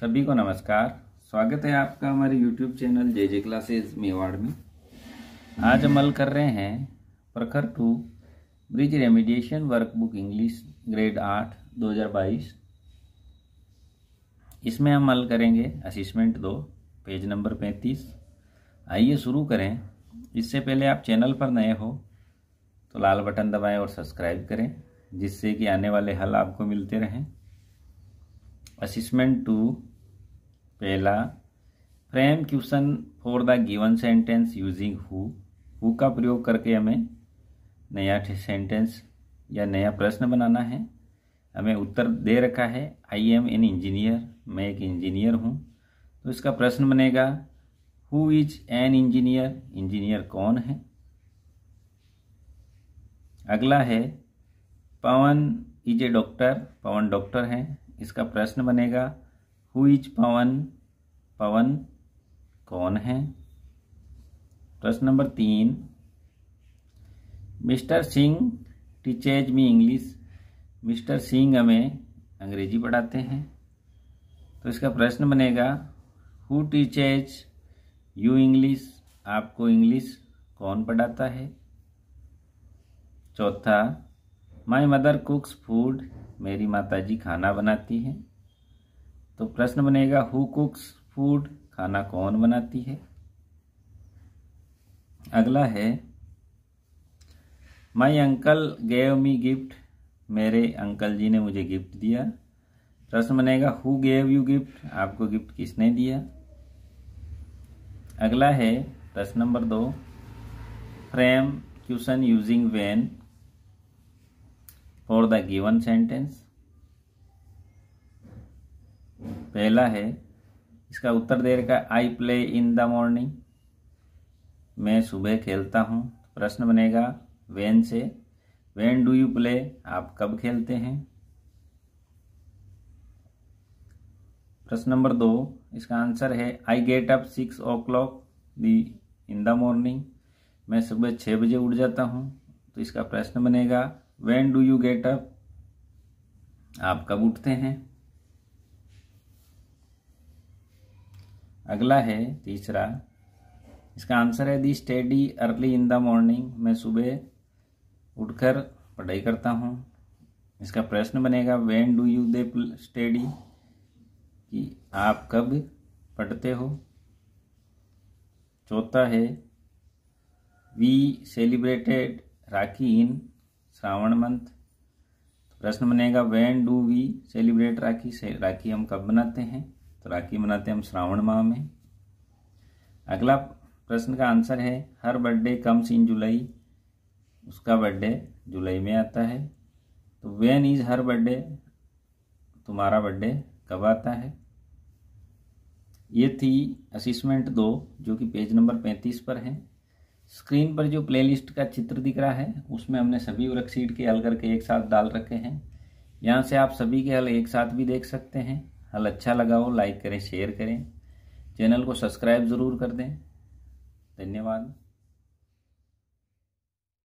सभी को नमस्कार स्वागत है आपका हमारे YouTube channel J J classes Mewar में आज हम कर रहे हैं Prakhar two bridge remediation workbook English grade आठ 2022 इसमें हम हल करेंगे असिस्मेंट दो पेज नंबर 35 आइए शुरू करें इससे पहले आप चैनल पर नए हो तो लाल बटन दबाएं और सब्सक्राइब करें जिससे कि आने वाले हल आपको मिलते रहें असिस्मेंट टू पहला frame question for the given sentence using who who का प्रयोग करके हमें नया सेंटेंस या नया प्रश्न बनाना है हमें उत्तर दे रखा है आई एम एन इंजीनियर मैं एक इंजीनियर हूँ तो इसका प्रश्न बनेगा who is an engineer engineer कौन है अगला है Pawan is a doctor Pawan doctor हैं इसका प्रश्न बनेगा हु इज पवन पवन कौन है प्रश्न नंबर तीन mister Singh teaches me English mister Singh हमें अंग्रेजी पढ़ाते हैं तो इसका प्रश्न बनेगा हु टीचेज यू इंग्लिश आपको इंग्लिश कौन पढ़ाता है चौथा माई मदर कुक्स फूड मेरी माताजी खाना बनाती हैं तो प्रश्न बनेगा हु कुक्स फूड खाना कौन बनाती है अगला है my uncle gave me gift मेरे अंकल जी ने मुझे गिफ्ट दिया प्रश्न बनेगा हु गेव यू गिफ्ट आपको गिफ्ट किसने दिया अगला है प्रश्न नंबर दो frame question using when for the given sentence पहला है इसका उत्तर दे रखा I play in the morning मैं सुबह खेलता हूँ प्रश्न बनेगा वेन से वेन डू यू प्ले आप कब खेलते हैं प्रश्न नंबर दो इसका आंसर है I get up six o'clock the in the morning मैं सुबह छः बजे उठ जाता हूँ तो इसका प्रश्न बनेगा when do you get up आप कब उठते हैं अगला है तीसरा इसका आंसर है the study early in the morning मैं सुबह उठकर पढ़ाई करता हूँ इसका प्रश्न बनेगा when do you they study कि आप कब पढ़ते हो चौथा है we celebrated Rakhi in Shravan month तो प्रश्न बनेगा when do we celebrate Rakhi से राखी हम कब मनाते हैं तो राखी मनाते हैं हम श्रावण माह में अगला प्रश्न का आंसर है हर बर्थडे कम्स इन जुलाई उसका बर्थडे जुलाई में आता है तो वेन इज हर बर्थडे तुम्हारा बर्थडे कब आता है ये थी असिसमेंट दो जो कि पेज नंबर पैंतीस पर है स्क्रीन पर जो प्लेलिस्ट का चित्र दिख रहा है उसमें हमने सभी वर्कशीट के हल करके एक साथ डाल रखे हैं यहाँ से आप सभी के हल एक साथ भी देख सकते हैं हल अच्छा लगा हो लाइक करें शेयर करें चैनल को सब्सक्राइब ज़रूर कर दें धन्यवाद